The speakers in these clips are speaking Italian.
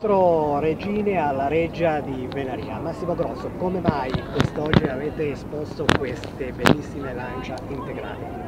Regine alla Reggia di Venaria. Massimo Grosso, come mai quest'oggi avete esposto queste bellissime lancia integrali?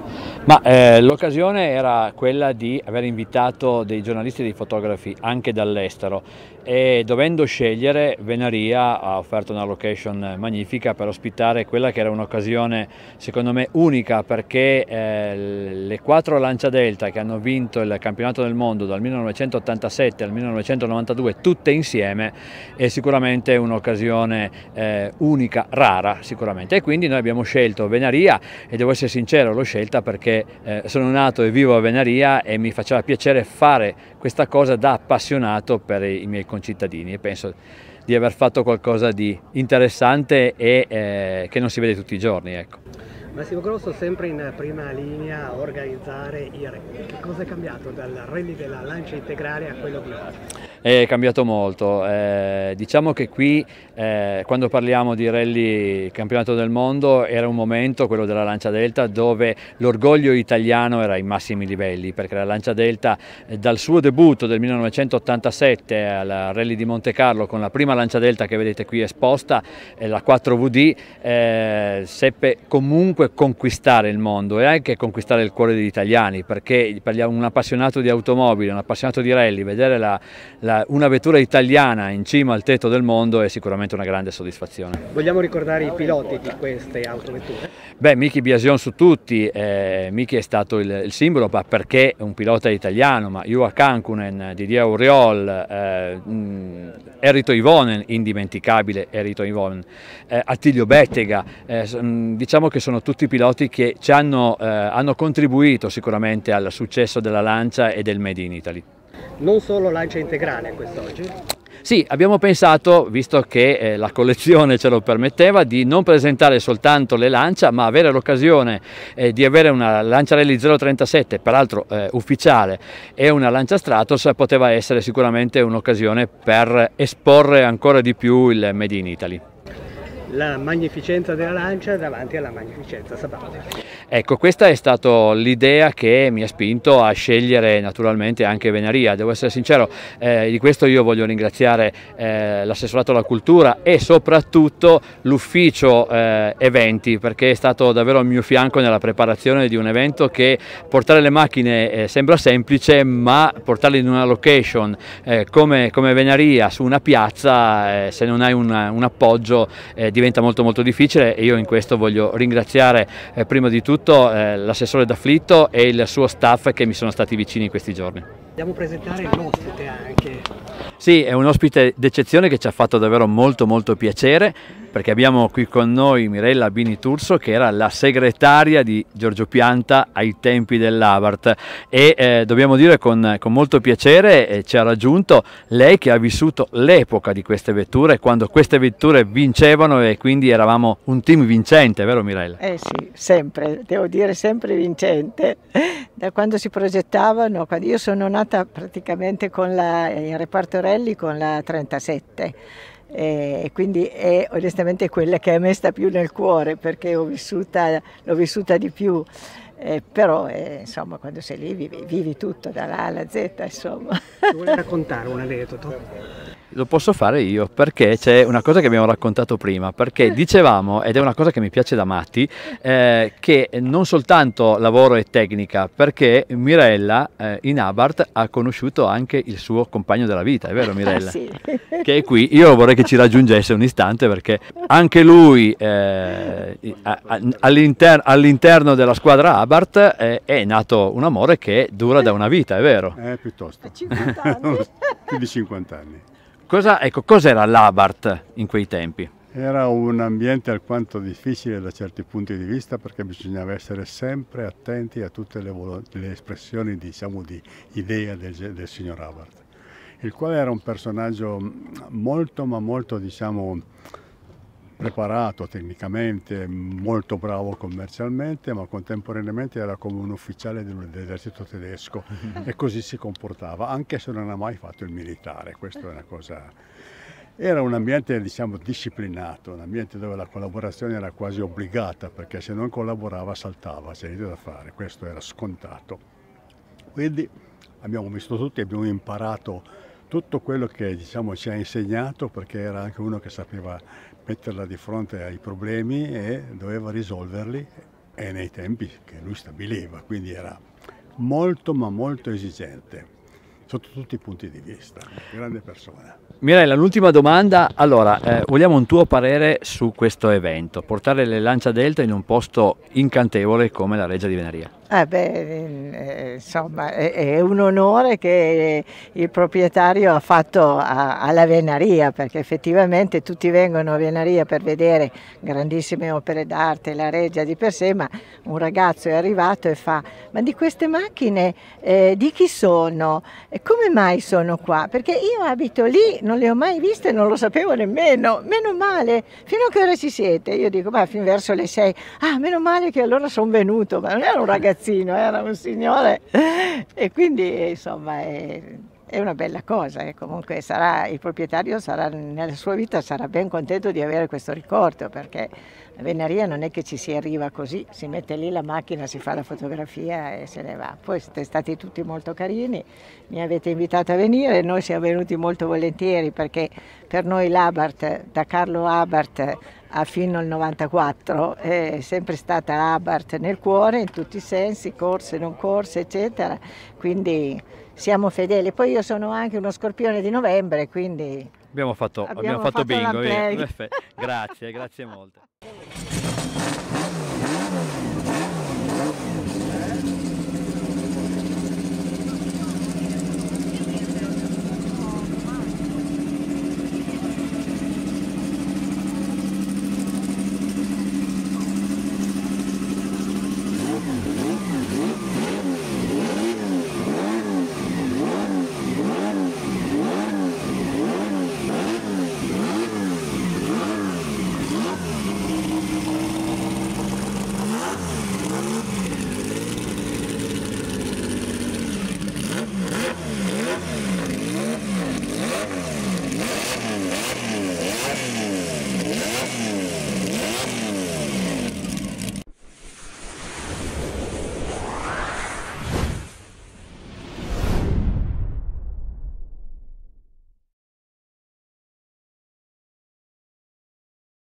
Eh, l'occasione era quella di aver invitato dei giornalisti e dei fotografi anche dall'estero e dovendo scegliere Venaria ha offerto una location magnifica per ospitare quella che era un'occasione secondo me unica perché eh, le quattro Lancia Delta che hanno vinto il campionato del mondo dal 1987 al 1992 tutte insieme è sicuramente un'occasione eh, unica, rara sicuramente e quindi noi abbiamo scelto Venaria e devo essere sincero l'ho scelta perché eh, sono nato e vivo a Venaria e mi faceva piacere fare questa cosa da appassionato per i miei concittadini e penso di aver fatto qualcosa di interessante e eh, che non si vede tutti i giorni. Ecco. Massimo Grosso sempre in prima linea a organizzare i rally. Che cosa è cambiato dal rally della lancia integrale a quello di oggi? È cambiato molto, eh, diciamo che qui eh, quando parliamo di rally campionato del mondo era un momento, quello della Lancia Delta, dove l'orgoglio italiano era ai massimi livelli perché la Lancia Delta eh, dal suo debutto del 1987 al rally di Monte Carlo con la prima Lancia Delta che vedete qui esposta, eh, la 4VD, eh, seppe comunque comunque conquistare il mondo e anche conquistare il cuore degli italiani perché per un appassionato di automobili, un appassionato di rally, vedere la, la, una vettura italiana in cima al tetto del mondo è sicuramente una grande soddisfazione. Vogliamo ricordare i piloti di queste autovetture? Beh, Miki Biasion su tutti, eh, Miki è stato il, il simbolo perché è un pilota italiano, ma Juha Kankunen, Didier Auriol, eh, Erito Ivonen, indimenticabile Erito Ivonen, eh, Attilio Bettega, eh, mm, diciamo che sono tutti piloti che ci hanno, eh, hanno contribuito sicuramente al successo della Lancia e del Made in Italy. Non solo Lancia integrale quest'oggi? Sì, abbiamo pensato, visto che eh, la collezione ce lo permetteva, di non presentare soltanto le lancia, ma avere l'occasione eh, di avere una lancia rally 037, peraltro eh, ufficiale, e una Lancia Stratos poteva essere sicuramente un'occasione per esporre ancora di più il Made in Italy la magnificenza della lancia davanti alla magnificenza Sabato. Ecco, questa è stata l'idea che mi ha spinto a scegliere naturalmente anche Venaria. Devo essere sincero, eh, di questo io voglio ringraziare eh, l'assessorato alla cultura e soprattutto l'ufficio eh, eventi, perché è stato davvero al mio fianco nella preparazione di un evento che portare le macchine eh, sembra semplice, ma portarle in una location eh, come, come, Venaria su una piazza, eh, se non hai una, un appoggio, diventa molto molto difficile e io in questo voglio ringraziare prima di tutto soprattutto eh, l'assessore D'Afflitto e il suo staff che mi sono stati vicini in questi giorni. Andiamo a presentare l'ospite anche. Sì, è un ospite d'eccezione che ci ha fatto davvero molto molto piacere perché abbiamo qui con noi Mirella Bini Turso che era la segretaria di Giorgio Pianta ai tempi dell'Avart e eh, dobbiamo dire con, con molto piacere eh, ci ha raggiunto lei che ha vissuto l'epoca di queste vetture quando queste vetture vincevano e quindi eravamo un team vincente, vero Mirella? Eh sì, sempre, devo dire sempre vincente, da quando si progettavano, io sono nata praticamente con la, il reparto Morelli con la 37 e quindi è onestamente quella che a me sta più nel cuore perché l'ho vissuta, vissuta di più. Eh, però eh, insomma quando sei lì vivi, vivi tutto dall'A alla Z insomma. Ti vuoi raccontare un aneddoto? lo posso fare io perché c'è una cosa che abbiamo raccontato prima, perché dicevamo, ed è una cosa che mi piace da matti, eh, che non soltanto lavoro e tecnica, perché Mirella eh, in Abart ha conosciuto anche il suo compagno della vita, è vero Mirella? sì. Che è qui, io vorrei che ci raggiungesse un istante perché anche lui eh, all'interno della squadra Abart eh, è nato un amore che dura da una vita, è vero? Eh, piuttosto. 50 anni. più di 50 anni. Cosa, ecco, cos'era l'Abart in quei tempi? Era un ambiente alquanto difficile da certi punti di vista perché bisognava essere sempre attenti a tutte le, le espressioni diciamo, di idea del, del signor Abart, il quale era un personaggio molto ma molto diciamo, preparato tecnicamente, molto bravo commercialmente, ma contemporaneamente era come un ufficiale dell'esercito tedesco mhm. e così si comportava, anche se non ha mai fatto il militare, questa è una cosa... Era un ambiente diciamo, disciplinato, un ambiente dove la collaborazione era quasi obbligata perché se non collaborava saltava, c'era niente da fare, questo era scontato. Quindi abbiamo visto tutti, abbiamo imparato tutto quello che diciamo, ci ha insegnato perché era anche uno che sapeva metterla di fronte ai problemi e doveva risolverli e nei tempi che lui stabiliva, quindi era molto ma molto esigente sotto tutti i punti di vista, grande persona. Mirella, l'ultima domanda, allora eh, vogliamo un tuo parere su questo evento, portare le Lancia Delta in un posto incantevole come la Reggia di Veneria. Eh beh, eh, insomma, è, un onore che il proprietario ha fatto alla Venaria, perché effettivamente tutti vengono a Venaria per vedere grandissime opere d'arte, la Reggia di per sé, ma un ragazzo è arrivato e fa, ma di queste macchine eh, di chi sono? E come mai sono qua? Perché io abito lì, non le ho mai viste, non lo sapevo nemmeno, meno male, fino a che ora ci siete? Io dico, ma fin verso le sei, ah, meno male che allora sono venuto, ma non era un ragazzo ragazzino, era un signore e quindi insomma è, è una bella cosa e eh. comunque sarà, il proprietario sarà, nella sua vita sarà ben contento di avere questo ricordo perché la venaria non è che ci si arriva così, si mette lì la macchina, si fa la fotografia e se ne va. Poi siete stati tutti molto carini, mi avete invitato a venire, noi siamo venuti molto volentieri perché per noi l'Abart, da Carlo Abart fino al 94, è sempre stata Abart nel cuore in tutti i sensi, corse, non corse, eccetera, quindi siamo fedeli. Poi io sono anche uno scorpione di novembre, quindi... Abbiamo fatto, abbiamo abbiamo fatto, fatto bingo, grazie, grazie molto.